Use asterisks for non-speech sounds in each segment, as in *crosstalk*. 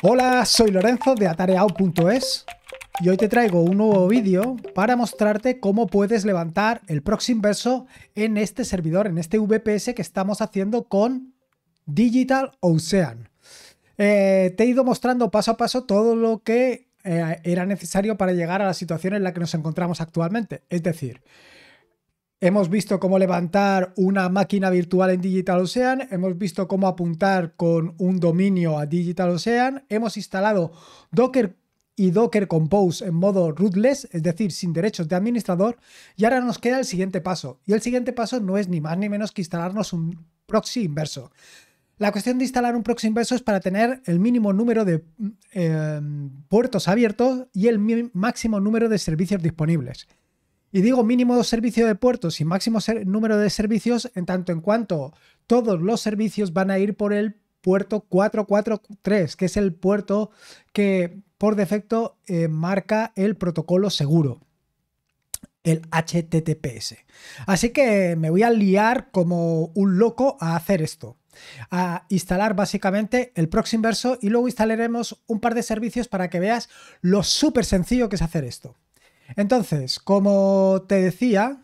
Hola, soy Lorenzo de atareao.es y hoy te traigo un nuevo vídeo para mostrarte cómo puedes levantar el próximo inverso en este servidor, en este VPS que estamos haciendo con Digital Ocean. Eh, te he ido mostrando paso a paso todo lo que eh, era necesario para llegar a la situación en la que nos encontramos actualmente, es decir, Hemos visto cómo levantar una máquina virtual en Digital Ocean, hemos visto cómo apuntar con un dominio a Digital hemos instalado Docker y Docker Compose en modo rootless, es decir, sin derechos de administrador, y ahora nos queda el siguiente paso. Y el siguiente paso no es ni más ni menos que instalarnos un proxy inverso. La cuestión de instalar un proxy inverso es para tener el mínimo número de eh, puertos abiertos y el máximo número de servicios disponibles. Y digo mínimo servicio de puertos y máximo número de servicios en tanto en cuanto todos los servicios van a ir por el puerto 443, que es el puerto que por defecto eh, marca el protocolo seguro, el HTTPS. Así que me voy a liar como un loco a hacer esto a instalar básicamente el proxy inverso y luego instalaremos un par de servicios para que veas lo súper sencillo que es hacer esto. Entonces, como te decía,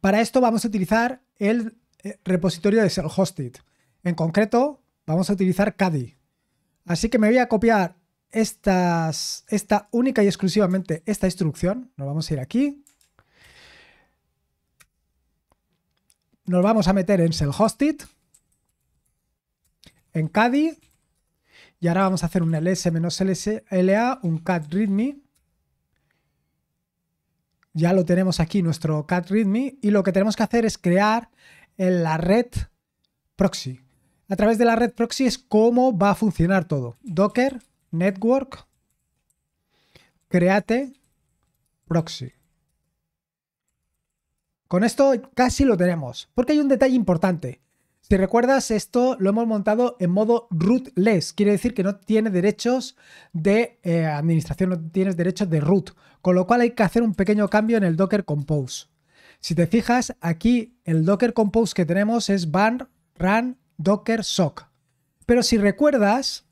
para esto vamos a utilizar el eh, repositorio de self-hosted. En concreto, vamos a utilizar Caddy. Así que me voy a copiar esta única y exclusivamente esta instrucción. Nos vamos a ir aquí. Nos vamos a meter en self-hosted, en Caddy, y ahora vamos a hacer un ls-la, un cat readme ya lo tenemos aquí, nuestro cat readme, y lo que tenemos que hacer es crear en la red proxy. A través de la red proxy es cómo va a funcionar todo. Docker, network, create proxy. Con esto casi lo tenemos, porque hay un detalle importante. Si recuerdas, esto lo hemos montado en modo rootless, quiere decir que no tiene derechos de eh, administración, no tienes derechos de root, con lo cual hay que hacer un pequeño cambio en el Docker Compose. Si te fijas, aquí el Docker Compose que tenemos es ban, run docker sock. Pero si recuerdas,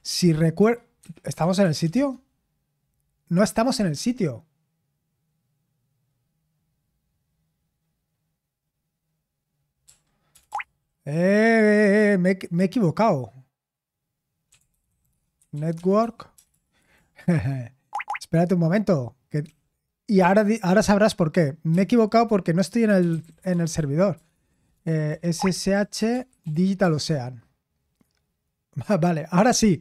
si recuerdas, ¿estamos en el sitio? No estamos en el sitio. Eh, me, he equivocado. Network. *laughs* Espérate un momento. y ahora, ahora sabrás por qué. Me he equivocado porque no estoy en el, en el servidor. SSH eh, Digital Ocean. *laughs* Vale, ahora sí.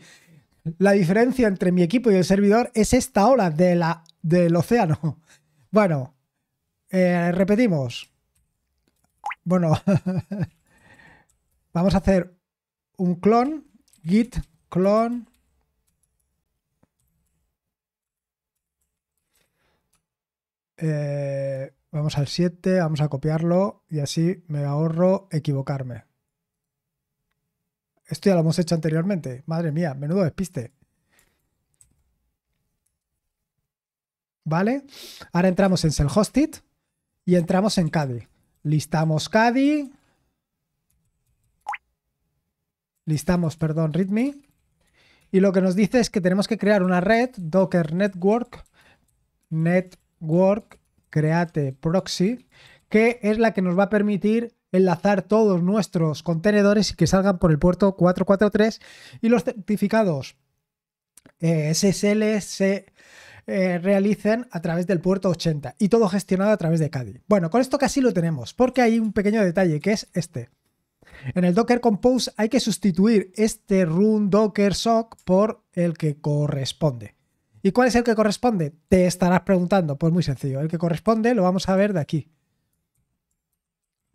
La diferencia entre mi equipo y el servidor es esta ola de la, del océano. *laughs* Bueno, eh, repetimos. Bueno. Vamos a hacer un clon, git clon. Eh, vamos al 7, vamos a copiarlo y así me ahorro equivocarme. Esto ya lo hemos hecho anteriormente. Madre mía, menudo despiste. ¿Vale? Ahora entramos en Self y entramos en Cadi. Listamos Cadi, listamos, perdón, README, y lo que nos dice es que tenemos que crear una red Docker Network, Network Create Proxy, que es la que nos va a permitir enlazar todos nuestros contenedores y que salgan por el puerto 443 y los certificados eh, SSL se eh, realicen a través del puerto 80 y todo gestionado a través de CADI. Bueno, con esto casi lo tenemos, porque hay un pequeño detalle que es este. En el Docker Compose hay que sustituir este run docker sock por el que corresponde. ¿Y cuál es el que corresponde? Te estarás preguntando. Pues muy sencillo. El que corresponde lo vamos a ver de aquí.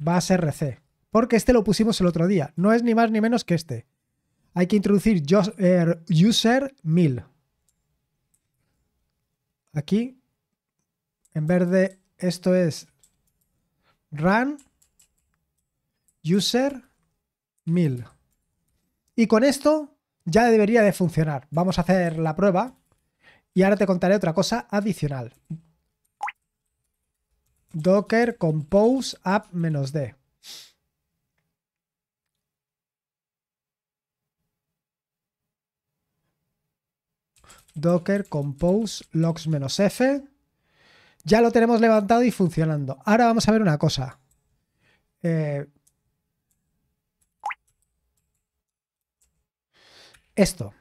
Va a ser rc. Porque este lo pusimos el otro día. No es ni más ni menos que este. Hay que introducir eh, user 1000. Aquí, en verde, esto es run user 1000 Y con esto ya debería de funcionar. Vamos a hacer la prueba y ahora te contaré otra cosa adicional. Docker compose app-d. Docker compose logs-f. Ya lo tenemos levantado y funcionando. Ahora vamos a ver una cosa. Eh, esto.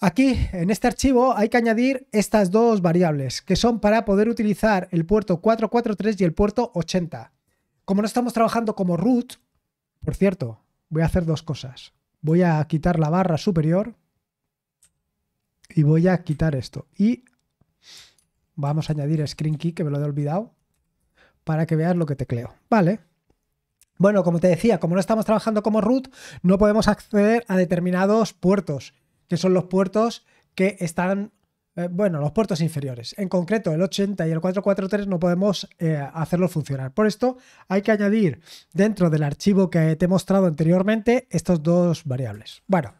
Aquí, en este archivo, hay que añadir estas dos variables, que son para poder utilizar el puerto 443 y el puerto 80. Como no estamos trabajando como root, por cierto, voy a hacer dos cosas. Voy a quitar la barra superior y voy a quitar esto. Y vamos a añadir screen key, que me lo he olvidado, para que veas lo que tecleo. Vale. Bueno, como te decía, como no estamos trabajando como root, no podemos acceder a determinados puertos, que son los puertos que están, eh, bueno, los puertos inferiores. En concreto, el 80 y el 443 no podemos eh, hacerlo funcionar. Por esto hay que añadir dentro del archivo que te he mostrado anteriormente estas dos variables. Bueno,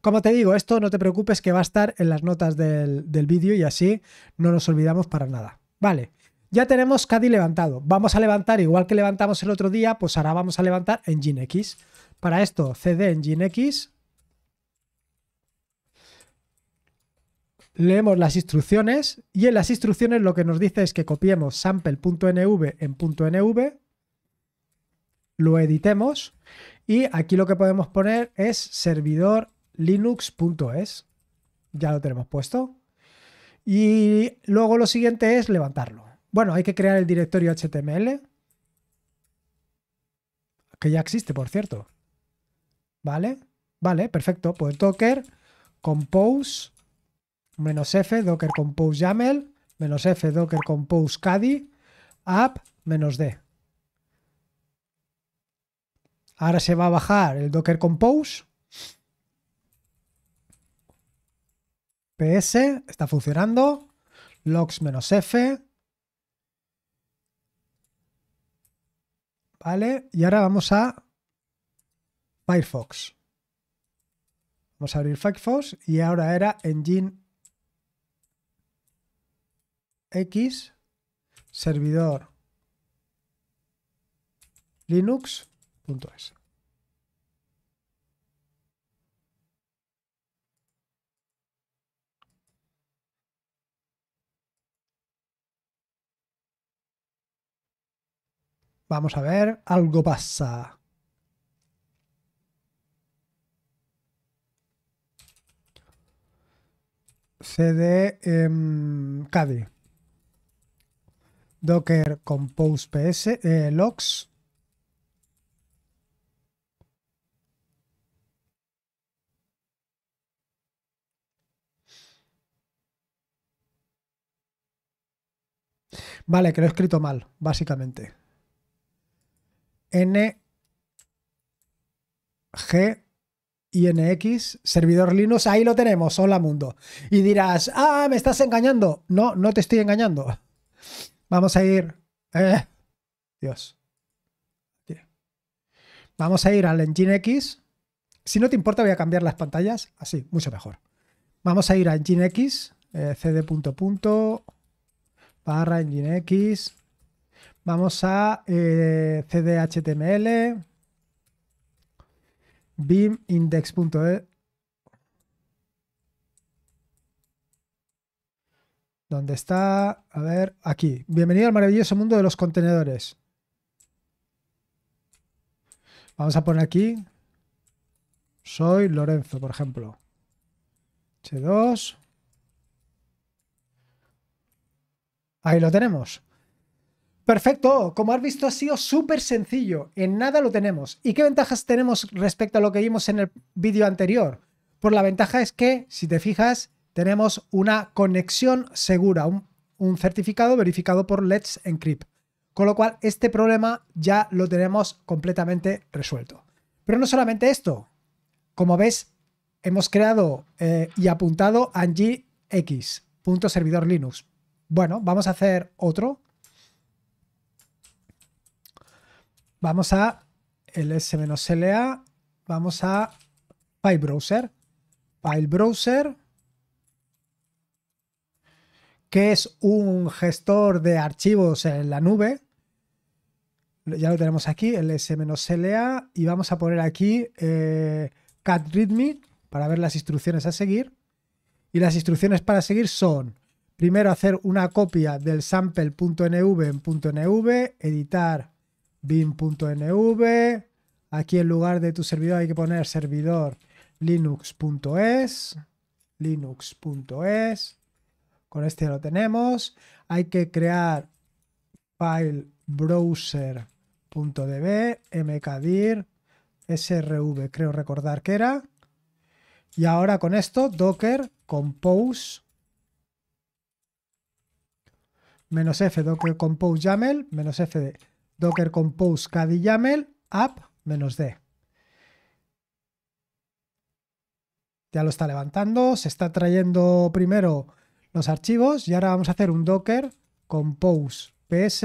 como te digo, esto no te preocupes que va a estar en las notas del, del vídeo y así no nos olvidamos para nada. Vale. Ya tenemos Caddy levantado. Vamos a levantar, igual que levantamos el otro día, pues ahora vamos a levantar Engine X. Para esto, CD en Leemos las instrucciones y en las instrucciones lo que nos dice es que copiemos sample.nv en .nv, lo editemos y aquí lo que podemos poner es servidor linux.es. Ya lo tenemos puesto. Y luego lo siguiente es levantarlo. Bueno, hay que crear el directorio HTML. Que ya existe, por cierto. ¿Vale? Vale, perfecto. Pues docker compose menos f docker compose yaml menos f docker compose caddy app menos d. Ahora se va a bajar el docker compose. ps está funcionando. logs menos f ¿Vale? Y ahora vamos a Firefox. Vamos a abrir Firefox y ahora era engine x servidor linux.es. Vamos a ver, algo pasa. CD eh, em, Docker Compose PS, eh, logs. Vale, que lo he escrito mal, básicamente. N G INX, servidor Linux, ahí lo tenemos, hola mundo. Y dirás, ah, me estás engañando. No, no te estoy engañando. Vamos a ir. Eh, Dios. Vamos a ir al x Si no te importa, voy a cambiar las pantallas. Así, mucho mejor. Vamos a ir a Nginx, eh, cd. Punto punto, barra Nginx. Vamos a eh, cdhtml, beamindex.es, ¿Dónde está? A ver, aquí. Bienvenido al maravilloso mundo de los contenedores. Vamos a poner aquí. Soy Lorenzo, por ejemplo. H2. Ahí lo tenemos. Perfecto, como has visto ha sido súper sencillo, en nada lo tenemos. ¿Y qué ventajas tenemos respecto a lo que vimos en el vídeo anterior? Pues la ventaja es que, si te fijas, tenemos una conexión segura, un, certificado verificado por Let's Encrypt. Con lo cual, este problema ya lo tenemos completamente resuelto. Pero no solamente esto, como ves, hemos creado eh, y apuntado a X, servidor Linux. Bueno, vamos a hacer otro Vamos a s la vamos a File Browser. File Browser, que es un gestor de archivos en la nube. Ya lo tenemos aquí, s la y vamos a poner aquí eh, cat readme para ver las instrucciones a seguir. Y las instrucciones para seguir son, primero hacer una copia del sample.nv en .nv, editar bin.nv. Aquí en lugar de tu servidor hay que poner servidor linux.es. Linux.es. Con este ya lo tenemos. Hay que crear file browser.db, mkdir, srv, creo recordar que era. Y ahora con esto, docker compose menos f docker compose yaml menos f docker compose yaml app -d. Ya lo está levantando, se está trayendo primero los archivos y ahora vamos a hacer un docker compose ps.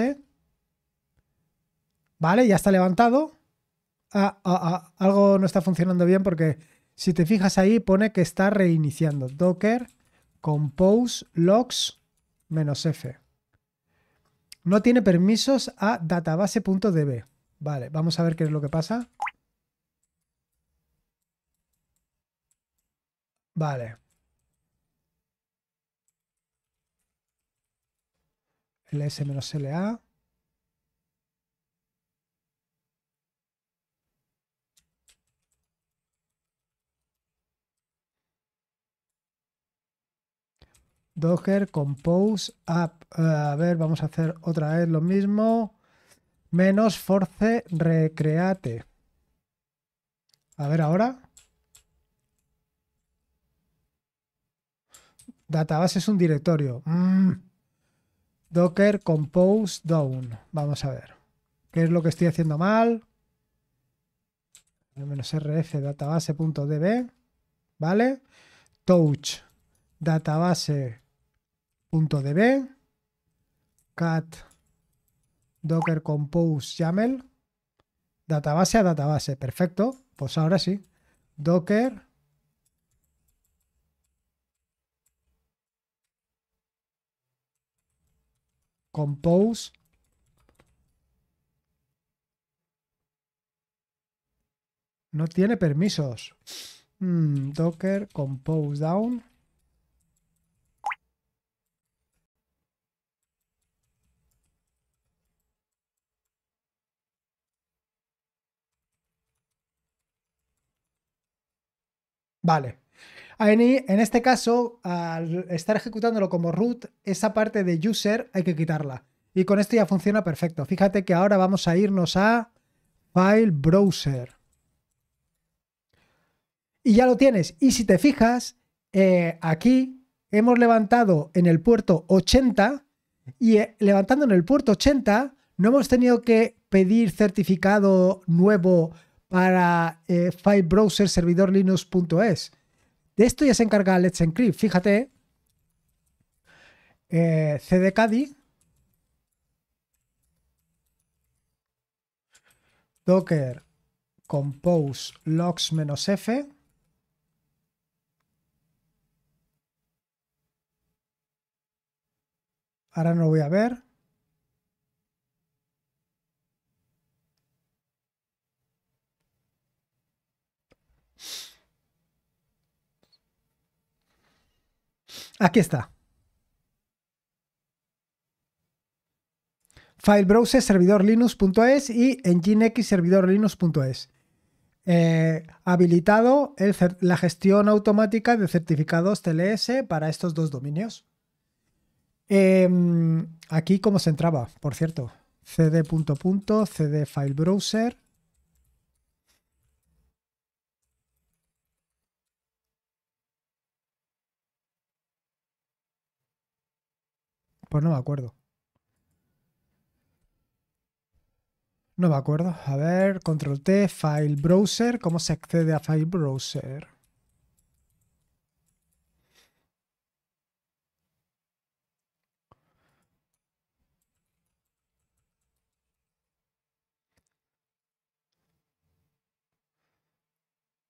Vale, ya está levantado. Ah, ah, ah, algo no está funcionando bien porque si te fijas ahí pone que está reiniciando. Docker compose logs-f. No tiene permisos a database.db. Vale, vamos a ver qué es lo que pasa. Vale. ls-la. Docker Compose App. Eh, a ver, vamos a hacer otra vez lo mismo. Menos force recreate. A ver ahora. Database es un directorio. Mm. Docker Compose Down. Vamos a ver. ¿Qué es lo que estoy haciendo mal? menos -rf database.db. ¿Vale? Touch database .db cat docker compose yaml database a database. Perfecto. Pues ahora sí. Docker compose no tiene permisos. Hmm, docker compose down Vale. En este caso, al estar ejecutándolo como root, esa parte de user hay que quitarla. Y con esto ya funciona perfecto. Fíjate que ahora vamos a irnos a File Browser. Y ya lo tienes. Y si te fijas, eh, aquí hemos levantado en el puerto 80 y eh, levantando en el puerto 80 no hemos tenido que pedir certificado nuevo para eh, file browser servidor linux.es. De esto ya se encarga Let's Encrypt. Fíjate, eh, docker compose logs-f ahora no lo voy a ver Aquí está. File Browser servidor linux.es y enginex servidor linux.es. Eh, habilitado la gestión automática de certificados TLS para estos dos dominios. Em, aquí cómo se entraba, por cierto. cd file browser Pues no me acuerdo. No me acuerdo. A ver, control T, File Browser. ¿Cómo se accede a File Browser?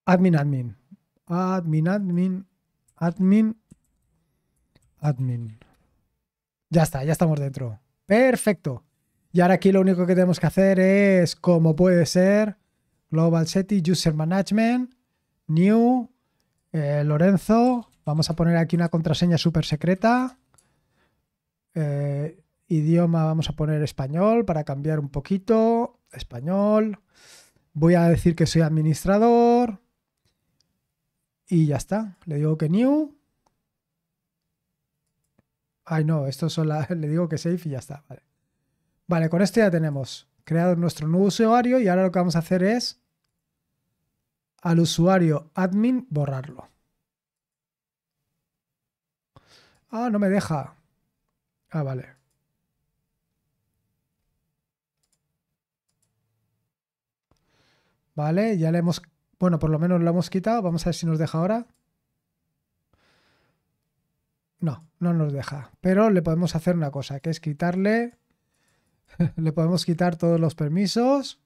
Admin, admin. Admin, admin. Admin. Admin. Ya está, ya estamos dentro. Perfecto. Y ahora aquí lo único que tenemos que hacer es, como puede ser, Global Setting, User Management, New, eh, Lorenzo. Vamos a poner aquí una contraseña súper secreta. Eh, idioma, vamos a poner español para cambiar un poquito. Español. Voy a decir que soy administrador. Y ya está. Le digo que New. Ay, no, esto son *laughs* Le digo que safe y ya está. Vale. vale, con esto ya tenemos creado nuestro nuevo usuario y ahora lo que vamos a hacer es al usuario admin borrarlo. Ah, no me deja. Ah, vale. Vale, ya le hemos... Bueno, por lo menos lo hemos quitado. Vamos a ver si nos deja ahora. No, no nos deja. Pero le podemos hacer una cosa, que es quitarle... *laughs* le podemos quitar todos los permisos.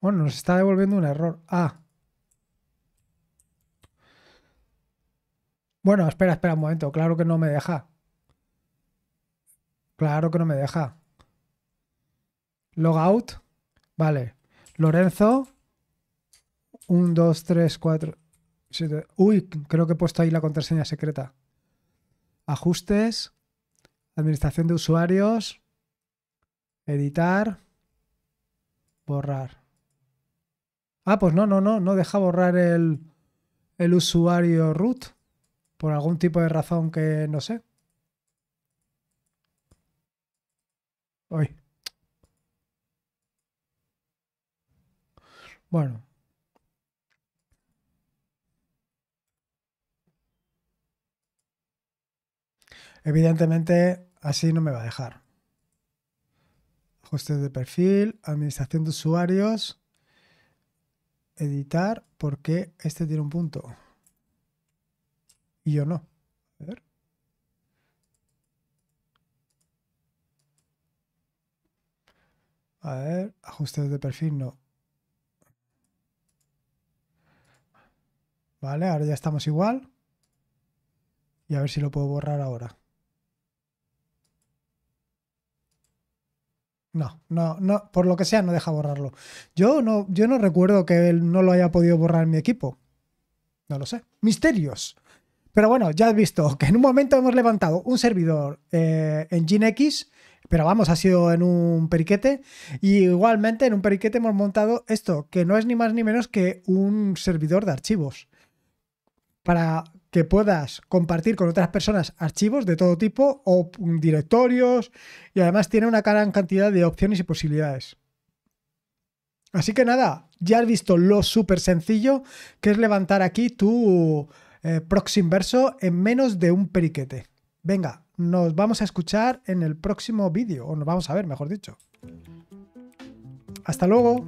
Bueno, nos está devolviendo un error. Ah. Bueno, espera, espera un momento. Claro que no me deja. Claro que no me deja. Logout. Vale. Lorenzo. 1, 2, 3, 4, 7. Uy, creo que he puesto ahí la contraseña secreta. Ajustes, administración de usuarios, editar, borrar. Ah, pues no, no, no, no deja borrar el, el usuario root por algún tipo de razón que no sé. ¡Uy! Bueno. Evidentemente, así no me va a dejar. Ajustes de perfil, administración de usuarios, editar, porque este tiene un punto. Y yo no. A ver. A ver, ajustes de perfil no. Vale, ahora ya estamos igual. Y a ver si lo puedo borrar ahora. No, no, no, por lo que sea no deja borrarlo. Yo no, yo no recuerdo que él no lo haya podido borrar en mi equipo. No lo sé. Misterios. Pero bueno, ya has visto que en un momento hemos levantado un servidor eh, en X. pero vamos, ha sido en un periquete. Y igualmente en un periquete hemos montado esto, que no es ni más ni menos que un servidor de archivos. Para que puedas compartir con otras personas archivos de todo tipo o mm, directorios y además tiene una gran cantidad de opciones y posibilidades. Así que nada, ya has visto lo súper sencillo que es levantar aquí tu eh, proxy inverso en menos de un periquete. Venga, nos vamos a escuchar en el próximo vídeo, o nos vamos a ver, mejor dicho. Hasta luego.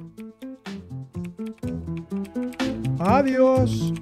Adiós.